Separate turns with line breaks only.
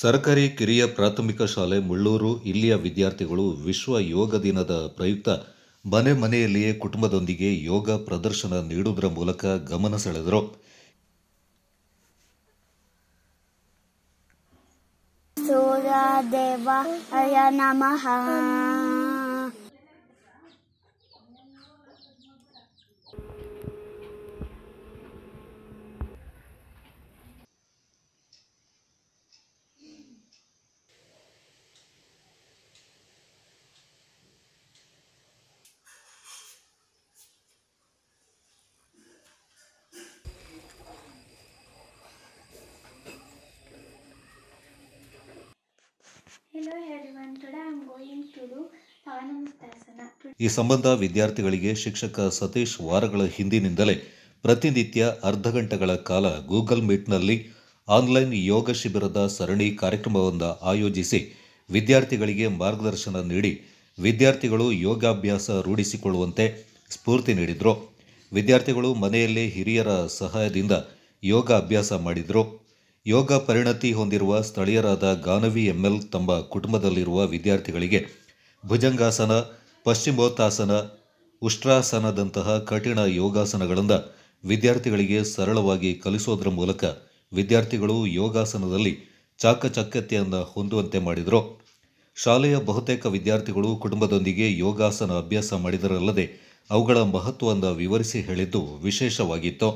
ಸರ್ಕಾರಿ ಕಿರಿಯ ಪ್ರಾಥಮಿಕ ಶಾಲೆ ಮುಳ್ಳೂರು ಇಲ್ಲಿಯ ವಿದ್ಯಾರ್ಥಿಗಳು ವಿಶ್ವ ಯೋಗ ದಿನದ ಪ್ರಯುಕ್ತ ಮನೆ ಮನೆಯಲ್ಲಿಯೇ ಕುಟುಂಬದೊಂದಿಗೆ ಯೋಗ ಪ್ರದರ್ಶನ ನೀಡುವುದರ ಮೂಲಕ ಗಮನ ಸೆಳೆದರು ಈ ಸಂಬಂಧ ವಿದ್ಯಾರ್ಥಿಗಳಿಗೆ ಶಿಕ್ಷಕ ಸತೀಶ್ ವಾರಗಳ ಹಿಂದಿನಿಂದಲೇ ಪ್ರತಿನಿತ್ಯ ಅರ್ಧ ಗಂಟೆಗಳ ಕಾಲ ಗೂಗಲ್ ಮೀಟ್ನಲ್ಲಿ ಆನ್ಲೈನ್ ಯೋಗ ಶಿಬಿರದ ಸರಣಿ ಕಾರ್ಯಕ್ರಮವೊಂದ ಆಯೋಜಿಸಿ ವಿದ್ಯಾರ್ಥಿಗಳಿಗೆ ಮಾರ್ಗದರ್ಶನ ನೀಡಿ ವಿದ್ಯಾರ್ಥಿಗಳು ಯೋಗಾಭ್ಯಾಸ ರೂಢಿಸಿಕೊಳ್ಳುವಂತೆ ಸ್ಫೂರ್ತಿ ನೀಡಿದರು ವಿದ್ಯಾರ್ಥಿಗಳು ಮನೆಯಲ್ಲೇ ಹಿರಿಯರ ಸಹಾಯದಿಂದ ಯೋಗ ಅಭ್ಯಾಸ ಮಾಡಿದರು ಯೋಗ ಪರಿಣತಿ ಹೊಂದಿರುವ ಸ್ಥಳೀಯರಾದ ಗಾನವಿ ಎಂಎಲ್ ತಮ್ಮ ಕುಟುಂಬದಲ್ಲಿರುವ ವಿದ್ಯಾರ್ಥಿಗಳಿಗೆ ಭುಜಂಗಾಸನ ಪಶ್ಚಿಮೋತ್ತಾಸನ ಉಷ್ಟ್ರಾಸನದಂತಹ ಕಠಿಣ ಯೋಗಾಸನಗಳನ್ನು ವಿದ್ಯಾರ್ಥಿಗಳಿಗೆ ಸರಳವಾಗಿ ಕಲಿಸೋದ್ರ ಮೂಲಕ ವಿದ್ಯಾರ್ಥಿಗಳು ಯೋಗಾಸನದಲ್ಲಿ ಚಾಕಚಕ್ಯತೆಯನ್ನು ಹೊಂದುವಂತೆ ಮಾಡಿದರು ಶಾಲೆಯ ಬಹುತೇಕ ವಿದ್ಯಾರ್ಥಿಗಳು ಕುಟುಂಬದೊಂದಿಗೆ ಯೋಗಾಸನ ಅಭ್ಯಾಸ ಮಾಡಿದರಲ್ಲದೆ ಅವುಗಳ ಮಹತ್ವವನ್ನು ವಿವರಿಸಿ ಹೇಳಿದ್ದು ವಿಶೇಷವಾಗಿತ್ತು